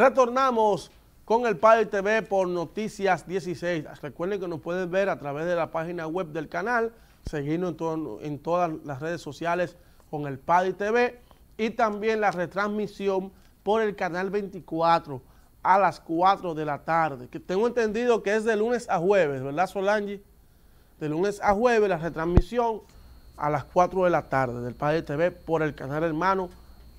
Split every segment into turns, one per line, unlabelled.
Retornamos con el Padre TV por Noticias 16. Recuerden que nos pueden ver a través de la página web del canal, seguirnos en, todas las redes sociales con el Padre TV y también la retransmisión por el canal 24 a las 4 de la tarde, que tengo entendido que es de lunes a jueves, ¿verdad Solange? De lunes a jueves la retransmisión a las 4 de la tarde del Padre TV por el canal hermano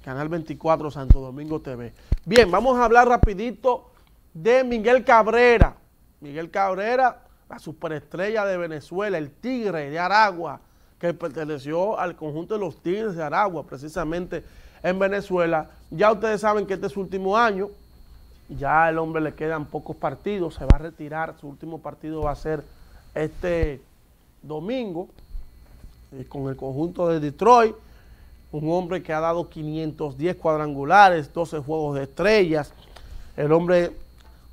Canal 24 Santo Domingo TV. Bien, vamos a hablar rapidito de Miguel Cabrera. Miguel Cabrera, la superestrella de Venezuela, el Tigre de Aragua, que perteneció al conjunto de los Tigres de Aragua, precisamente en Venezuela. Ya ustedes saben que este es su último año, ya el hombre le quedan pocos partidos, se va a retirar, su último partido va a ser este domingo eh, con el conjunto de Detroit un hombre que ha dado 510 cuadrangulares, 12 juegos de estrellas. El hombre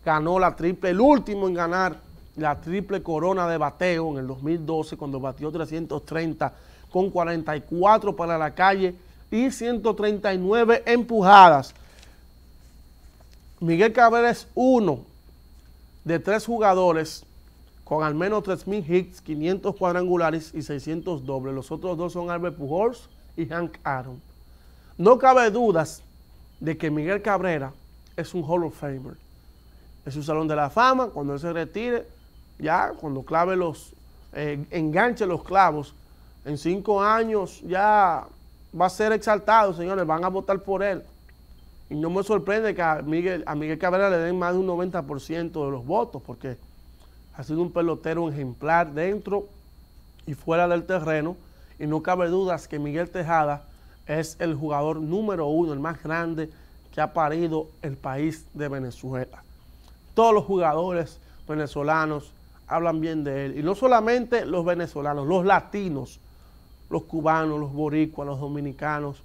ganó la triple, el último en ganar la triple corona de bateo en el 2012 cuando batió 330 con 44 para la calle y 139 empujadas. Miguel Cabrera es uno de tres jugadores con al menos 3.000 hits, 500 cuadrangulares y 600 dobles. Los otros dos son Albert Pujols, y Hank Aaron. No cabe dudas de que Miguel Cabrera es un Hall of Famer. Es un salón de la fama, cuando él se retire, ya cuando clave los, eh, enganche los clavos, en cinco años ya va a ser exaltado, señores, van a votar por él. Y no me sorprende que Miguel, a Miguel Cabrera le den más de un 90% de los votos, porque ha sido un pelotero ejemplar dentro y fuera del terreno. Y no cabe dudas que Miguel Tejada es el jugador número uno, el más grande que ha parido el país de Venezuela. Todos los jugadores venezolanos hablan bien de él. Y no solamente los venezolanos, los latinos, los cubanos, los boricuas, los dominicanos,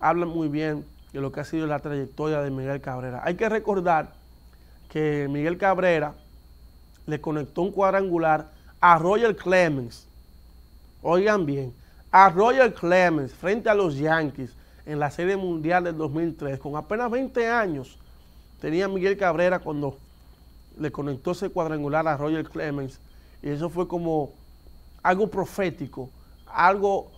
hablan muy bien de lo que ha sido la trayectoria de Miguel Cabrera. Hay que recordar que Miguel Cabrera le conectó un cuadrangular a Roger Clemens oigan bien, a Roger Clemens frente a los Yankees en la Serie Mundial del 2003. Con apenas 20 años tenía Miguel Cabrera cuando le conectó ese cuadrangular a Roger Clemens. Y eso fue como algo profético, algo,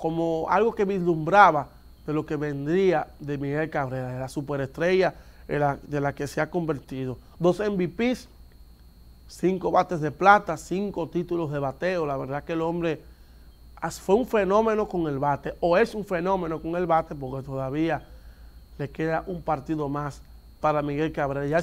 como algo que vislumbraba de lo que vendría de Miguel Cabrera, de la superestrella de la, de la que se ha convertido. Dos MVPs, cinco bates de plata, cinco títulos de bateo. La verdad que el hombre fue un fenómeno con el bate, o es un fenómeno con el bate, porque todavía le queda un partido más para Miguel Cabrera.